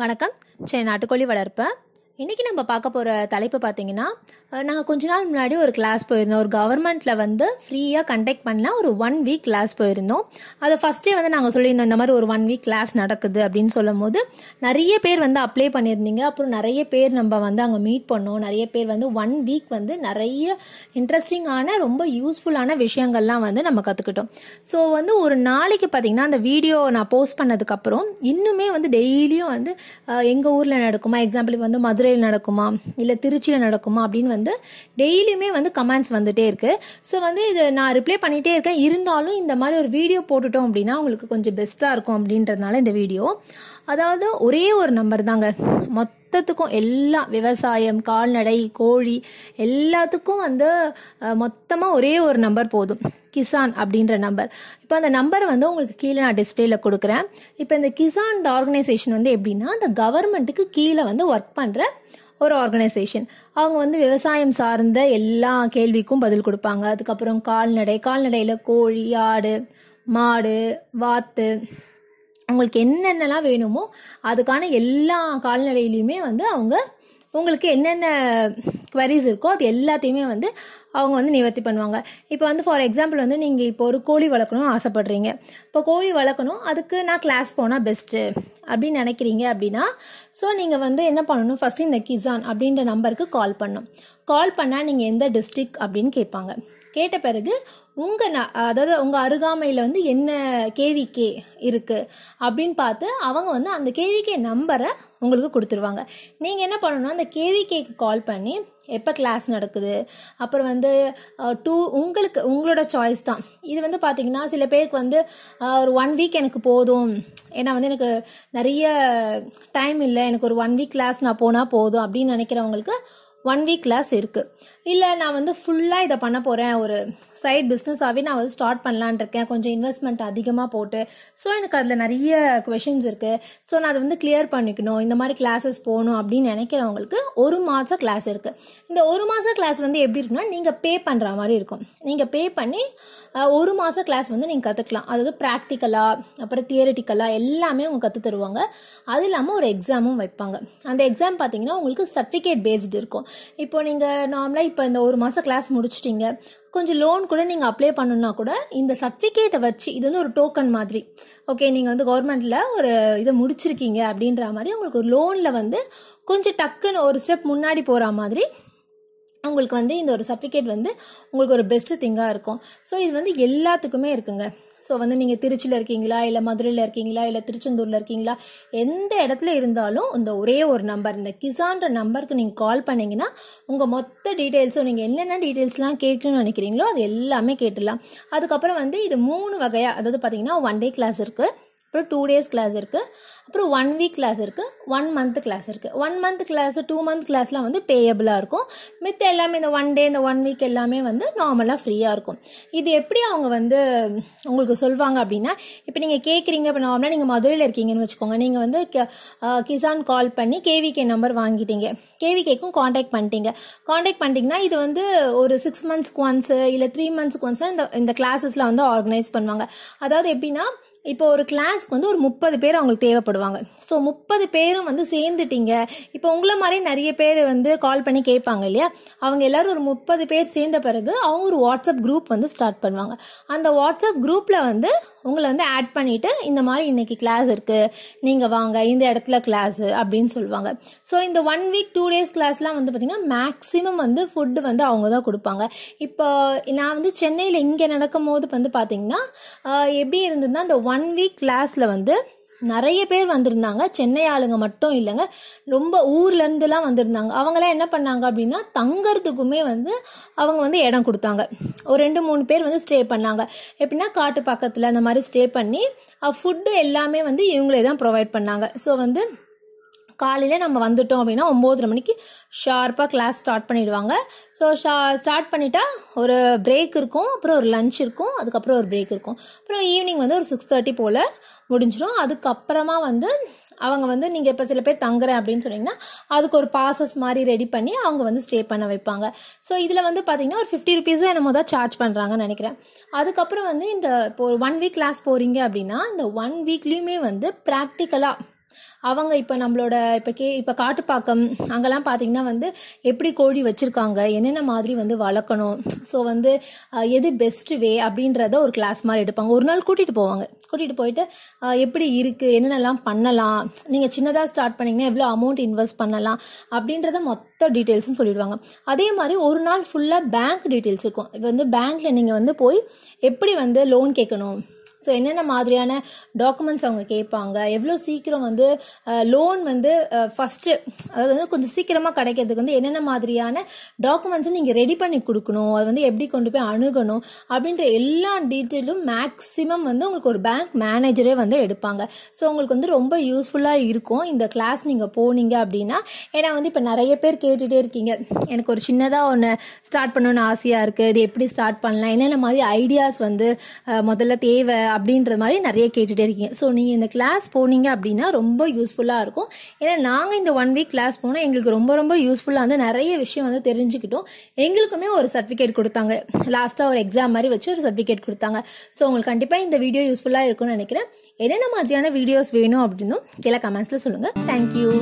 வணக்கம் சென்னை நாட்டுக்கோழி வளர்ப்பேன் இன்றைக்கி நம்ம பார்க்க போகிற தலைப்பு பார்த்தீங்கன்னா நாங்கள் கொஞ்ச நாள் முன்னாடி ஒரு கிளாஸ் போயிருந்தோம் ஒரு கவர்மெண்ட்டில் வந்து ஃப்ரீயாக கண்டக்ட் பண்ண ஒரு ஒன் வீக் கிளாஸ் போயிருந்தோம் அதை ஃபஸ்ட்டே வந்து நாங்கள் சொல்லியிருந்தோம் இந்த மாதிரி ஒரு ஒன் வீக் கிளாஸ் நடக்குது அப்படின்னு சொல்லும் போது நிறைய பேர் வந்து அப்ளை பண்ணியிருந்தீங்க அப்புறம் நிறைய பேர் நம்ம வந்து அங்கே மீட் பண்ணோம் நிறைய பேர் வந்து ஒன் வீக் வந்து நிறைய இன்ட்ரெஸ்டிங்கான ரொம்ப யூஸ்ஃபுல்லான விஷயங்கள்லாம் வந்து நம்ம கற்றுக்கிட்டோம் ஸோ வந்து ஒரு நாளைக்கு பார்த்திங்கன்னா அந்த வீடியோ நான் போஸ்ட் பண்ணதுக்கப்புறம் இன்னுமே வந்து டெய்லியும் வந்து எங்கள் ஊரில் நடக்குமா எக்ஸாம்பிள் வந்து மதுரை மதுரையில் நடக்குமா இல்லை திருச்சியில் நடக்குமா அப்படின்னு வந்து டெய்லியுமே வந்து கமெண்ட்ஸ் வந்துகிட்டே இருக்குது ஸோ வந்து இது நான் ரிப்ளை பண்ணிகிட்டே இருக்கேன் இருந்தாலும் இந்த மாதிரி ஒரு வீடியோ போட்டுட்டோம் அப்படின்னா உங்களுக்கு கொஞ்சம் பெஸ்ட்டாக இருக்கும் அப்படின்றதுனால இந்த வீடியோ அதாவது ஒரே ஒரு நம்பர் தாங்க மொத்தத்துக்கும் எல்லா விவசாயம் கால்நடை கோழி எல்லாத்துக்கும் வந்து மொத்தமாக ஒரே ஒரு நம்பர் போதும் கிசான் அப்படின்ற நம்பர் இப்போ அந்த நம்பர் வந்து உங்களுக்கு கீழே நான் டிஸ்பிளேல கொடுக்குறேன் இப்போ இந்த கிசான் இந்த ஆர்கனைசேஷன் வந்து எப்படின்னா அந்த கவர்மெண்ட்டுக்கு கீழே வந்து ஒர்க் பண்ணுற ஒரு ஆர்கனைசேஷன் அவங்க வந்து விவசாயம் சார்ந்த எல்லா கேள்விக்கும் பதில் கொடுப்பாங்க அதுக்கப்புறம் கால்நடை கால்நடையில் கோழி ஆடு மாடு வாத்து உங்களுக்கு என்னென்னலாம் வேணுமோ அதுக்கான எல்லா கால்நடையிலையுமே வந்து அவங்க உங்களுக்கு என்னென்ன குவரிஸ் இருக்கோ அது எல்லாத்தையுமே வந்து அவங்க வந்து நிவர்த்தி பண்ணுவாங்க இப்போ வந்து ஃபார் எக்ஸாம்பிள் வந்து நீங்கள் இப்போ ஒரு கோழி வளர்க்கணும்னு ஆசைப்பட்றீங்க இப்போ கோழி வளர்க்கணும் அதுக்கு நான் கிளாஸ் போனால் பெஸ்ட்டு அப்படின்னு நினைக்கிறீங்க அப்படின்னா ஸோ நீங்கள் வந்து என்ன பண்ணணும் ஃபஸ்ட்டு இந்த கிசான் அப்படின்ற நம்பருக்கு கால் பண்ணணும் கால் பண்ணால் நீங்கள் எந்த டிஸ்ட்ரிக் அப்படின்னு கேட்பாங்க கேட்ட பிறகு உங்கள் நான் அதாவது உங்கள் அருகாமையில் வந்து என்ன கேவிகே இருக்குது அப்படின்னு பார்த்து அவங்க வந்து அந்த கேவிகே நம்பரை உங்களுக்கு கொடுத்துருவாங்க நீங்கள் என்ன பண்ணணும் அந்த கேவிகேக்கு கால் பண்ணி எப்போ கிளாஸ் நடக்குது அப்புறம் வந்து டூ உங்களுக்கு உங்களோட சாய்ஸ் தான் இது வந்து பார்த்திங்கன்னா சில பேருக்கு வந்து ஒரு ஒன் வீக் எனக்கு போதும் ஏன்னா வந்து எனக்கு நிறைய டைம் இல்லை எனக்கு ஒரு ஒன் வீக் கிளாஸ் நான் போனால் போதும் அப்படின்னு நினைக்கிறவங்களுக்கு ஒன் வீக் கிளாஸ் இருக்குது இல்லை நான் வந்து ஃபுல்லாக இதை பண்ண போகிறேன் ஒரு சைட் பிஸ்னஸாகவே நான் வந்து ஸ்டார்ட் பண்ணலான் இருக்கேன் கொஞ்சம் இன்வெஸ்ட்மெண்ட் அதிகமாக போட்டு ஸோ எனக்கு அதில் நிறைய கொஷின்ஸ் இருக்குது ஸோ நான் அதை வந்து கிளியர் பண்ணிக்கணும் இந்த மாதிரி கிளாஸஸ் போகணும் அப்படின்னு நினைக்கிறவங்களுக்கு ஒரு மாதம் கிளாஸ் இருக்குது இந்த ஒரு மாதம் கிளாஸ் வந்து எப்படி இருக்குன்னா நீங்கள் பே பண்ணுற மாதிரி இருக்கும் நீங்கள் பே பண்ணி ஒரு மாதம் கிளாஸ் வந்து நீங்கள் கற்றுக்கலாம் அதாவது ப்ராக்டிக்கலாக அப்புறம் தியரட்டிக்கலாக எல்லாமே அவங்க கற்று தருவாங்க அது இல்லாமல் ஒரு எக்ஸாமும் வைப்பாங்க அந்த எக்ஸாம் பார்த்தீங்கன்னா உங்களுக்கு சர்டிஃபிகேட் பேஸ்டு இருக்கும் இப்போ நீங்கள் நார்மலாக இப்போ இந்த ஒரு மாதம் கிளாஸ் முடிச்சிட்டிங்க கொஞ்சம் லோன் கூட நீங்கள் அப்ளை பண்ணணும்னா கூட இந்த சர்டிஃபிகேட்டை வச்சு இது வந்து ஒரு டோக்கன் மாதிரி ஓகே நீங்கள் வந்து கவர்மெண்ட்டில் ஒரு இதை முடிச்சிருக்கீங்க அப்படின்ற மாதிரி உங்களுக்கு ஒரு லோனில் வந்து கொஞ்சம் டக்குன்னு ஒரு ஸ்டெப் முன்னாடி போகிற மாதிரி உங்களுக்கு வந்து இந்த ஒரு சர்டிஃபிகேட் வந்து உங்களுக்கு ஒரு பெஸ்ட்டு திங்காக இருக்கும் ஸோ இது வந்து எல்லாத்துக்குமே இருக்குங்க ஸோ வந்து நீங்கள் திருச்சியில் இருக்கீங்களா இல்லை மதுரையில் இருக்கீங்களா இல்லை திருச்செந்தூரில் இருக்கீங்களா எந்த இடத்துல இருந்தாலும் இந்த ஒரே ஒரு நம்பர் இந்த கிசான்ற நம்பருக்கு நீங்கள் கால் பண்ணிங்கன்னா உங்கள் மொத்த டீட்டெயில்ஸும் நீங்கள் என்னென்ன டீட்டெயில்ஸ்லாம் கேட்கணும்னு நினைக்கிறீங்களோ அது எல்லாமே கேட்டுடலாம் அதுக்கப்புறம் வந்து இது மூணு வகையாக அதாவது பார்த்தீங்கன்னா ஒன் டே கிளாஸ் இருக்குது அப்புறம் டூ டேஸ் கிளாஸ் இருக்குது அப்புறம் ஒன் வீக் கிளாஸ் இருக்குது ஒன் மந்த் கிளாஸ் இருக்குது one month class two month கிளாஸ்லாம் வந்து பேயபிளாக இருக்கும் மித்த எல்லாமே இந்த ஒன் டே இந்த ஒன் வீக் எல்லாமே வந்து நார்மலாக ஃப்ரீயாக இருக்கும் இது எப்படி அவங்க வந்து உங்களுக்கு சொல்லுவாங்க அப்படின்னா இப்போ நீங்கள் கேட்குறீங்க இப்போ நார்மலாக நீங்கள் மதுரையில் இருக்கீங்கன்னு வச்சுக்கோங்க நீங்கள் வந்து கிசான் கால் பண்ணி கேவிகே நம்பர் வாங்கிட்டீங்க கேவிகேக்கும் காண்டாக்ட் பண்ணிட்டீங்க காண்டாக்ட் பண்ணிட்டீங்கன்னா இது வந்து ஒரு சிக்ஸ் மந்த்ஸ்க்கு ஒன்ஸு இல்லை த்ரீ மந்த்ஸ்க்கு ஒன்ஸ் இந்த இந்த கிளாஸஸில் வந்து ஆர்கனைஸ் பண்ணுவாங்க அதாவது எப்படின்னா இப்போ ஒரு கிளாஸ்க்கு வந்து ஒரு முப்பது பேர் அவங்களுக்கு தேவைப்படுவாங்க ஸோ முப்பது பேரும் வந்து சேர்ந்துட்டீங்க இப்போ உங்களை மாதிரி நிறைய பேர் வந்து கால் பண்ணி கேட்பாங்க இல்லையா அவங்க எல்லாரும் ஒரு முப்பது பேர் சேர்ந்த பிறகு அவங்க ஒரு வாட்ஸ்அப் குரூப் வந்து ஸ்டார்ட் பண்ணுவாங்க அந்த வாட்ஸ்அப் குரூப்பில் வந்து உங்களை வந்து ஆட் பண்ணிவிட்டு இந்த மாதிரி இன்றைக்கி கிளாஸ் இருக்குது நீங்கள் வாங்க இந்த இடத்துல கிளாஸு அப்படின்னு சொல்லுவாங்க ஸோ இந்த ஒன் வீக் டூ டேஸ் கிளாஸ்லாம் வந்து பார்த்திங்கன்னா மேக்ஸிமம் வந்து ஃபுட்டு வந்து அவங்க தான் கொடுப்பாங்க இப்போ நான் வந்து சென்னையில் இங்கே நடக்கும் போது வந்து பார்த்திங்கன்னா எப்படி இருந்ததுன்னா அந்த ஒன் ஒன் வீக் கிளாஸில் வந்து நிறைய பேர் வந்திருந்தாங்க சென்னை ஆளுங்க மட்டும் இல்லைங்க ரொம்ப ஊர்லேருந்துலாம் வந்திருந்தாங்க அவங்களாம் என்ன பண்ணாங்க அப்படின்னா தங்கிறதுக்குமே வந்து அவங்க வந்து இடம் கொடுத்தாங்க ஒரு ரெண்டு மூணு பேர் வந்து ஸ்டே பண்ணாங்க எப்படின்னா காட்டு பக்கத்தில் அந்த மாதிரி ஸ்டே பண்ணி ஃபுட்டு எல்லாமே வந்து இவங்களே தான் ப்ரொவைட் பண்ணாங்க ஸோ வந்து காலையில் நம்ம வந்துட்டோம் அப்படின்னா ஒம்போதரை மணிக்கு ஷார்ப்பாக கிளாஸ் ஸ்டார்ட் பண்ணிவிடுவாங்க ஸோ ஷா ஸ்டார்ட் பண்ணிட்டா ஒரு பிரேக் இருக்கும் அப்புறம் ஒரு லஞ்ச் இருக்கும் அதுக்கப்புறம் ஒரு பிரேக் இருக்கும் அப்புறம் ஈவினிங் வந்து ஒரு சிக்ஸ் தேர்ட்டி போல் முடிஞ்சிடும் அதுக்கப்புறமா வந்து அவங்க வந்து நீங்கள் இப்போ சில பேர் தங்குறேன் அப்படின்னு சொன்னிங்கன்னா அதுக்கு ஒரு பாசஸ் மாதிரி ரெடி பண்ணி அவங்க வந்து ஸ்டே பண்ண வைப்பாங்க ஸோ இதில் வந்து பார்த்தீங்கன்னா ஒரு ஃபிஃப்டி ருபீஸும் என்னமோ தான் சார்ஜ் பண்ணுறாங்கன்னு நினைக்கிறேன் அதுக்கப்புறம் வந்து இந்த இப்போ ஒன் வீக் கிளாஸ் போகிறீங்க அப்படின்னா இந்த ஒன் வீக்லேயுமே வந்து ப்ராக்டிக்கலாக அவங்க இப்போ நம்மளோட இப்போ கே இப்போ காட்டுப்பாக்கம் அங்கெல்லாம் பார்த்தீங்கன்னா வந்து எப்படி கோழி வச்சுருக்காங்க என்னென்ன மாதிரி வந்து வளர்க்கணும் ஸோ வந்து எது பெஸ்ட் வே அப்படின்றத ஒரு கிளாஸ் மாதிரி எடுப்பாங்க ஒரு நாள் கூட்டிகிட்டு போவாங்க கூட்டிகிட்டு போயிட்டு எப்படி இருக்குது என்னென்னலாம் பண்ணலாம் நீங்கள் சின்னதாக ஸ்டார்ட் பண்ணிங்கன்னா எவ்வளோ அமௌண்ட் இன்வெஸ்ட் பண்ணலாம் அப்படின்றத மொத்த டீட்டெயில்ஸும் சொல்லிடுவாங்க அதே மாதிரி ஒரு நாள் ஃபுல்லாக பேங்க் டீட்டெயில்ஸ் இருக்கும் இப்போ வந்து பேங்க்கில் நீங்கள் வந்து போய் எப்படி வந்து லோன் கேட்கணும் ஸோ என்னென்ன மாதிரியான டாக்குமெண்ட்ஸ் அவங்க கேட்பாங்க எவ்வளோ சீக்கிரம் வந்து லோன் வந்து ஃபஸ்ட்டு அதாவது வந்து கொஞ்சம் சீக்கிரமாக கிடைக்கிறதுக்கு வந்து என்னென்ன மாதிரியான டாக்குமெண்ட்ஸை நீங்கள் ரெடி பண்ணி கொடுக்கணும் அது வந்து எப்படி கொண்டு போய் அணுகணும் அப்படின்ற எல்லா டீட்டெயிலும் மேக்ஸிமம் வந்து உங்களுக்கு ஒரு பேங்க் மேனேஜரே வந்து எடுப்பாங்க ஸோ உங்களுக்கு வந்து ரொம்ப யூஸ்ஃபுல்லாக இருக்கும் இந்த கிளாஸ் நீங்கள் போனீங்க அப்படின்னா ஏன்னா வந்து இப்போ நிறைய பேர் கேட்டுகிட்டே இருக்கீங்க எனக்கு ஒரு சின்னதாக ஒன்று ஸ்டார்ட் பண்ணணும்னு ஆசையாக இருக்குது இது எப்படி ஸ்டார்ட் பண்ணலாம் என்னென்ன மாதிரி ஐடியாஸ் வந்து முதல்ல தேவை அப்படின்ற மாதிரி நிறைய கேட்டுகிட்டே இருக்கீங்க ஸோ நீங்கள் இந்த கிளாஸ் போனீங்க அப்படின்னா ரொம்ப யூஸ்ஃபுல்லாக இருக்கும் ஏன்னா நாங்கள் இந்த ஒன் வீக் கிளாஸ் போனால் எங்களுக்கு ரொம்ப ரொம்ப யூஸ்ஃபுல்லாக வந்து நிறைய விஷயம் வந்து தெரிஞ்சுக்கிட்டோம் எங்களுக்குமே ஒரு சர்டிஃபிகேட் கொடுத்தாங்க லாஸ்ட்டாக ஒரு எக்ஸாம் மாதிரி வச்சு ஒரு சர்டிஃபிகேட் கொடுத்தாங்க ஸோ உங்களுக்கு கண்டிப்பாக இந்த வீடியோ யூஸ்ஃபுல்லாக இருக்கும்னு நினைக்கிறேன் என்னென்ன மாதிரியான வீடியோஸ் வேணும் அப்படின்னும் கீழே கமெண்ட்ஸில் சொல்லுங்கள் தேங்க்யூ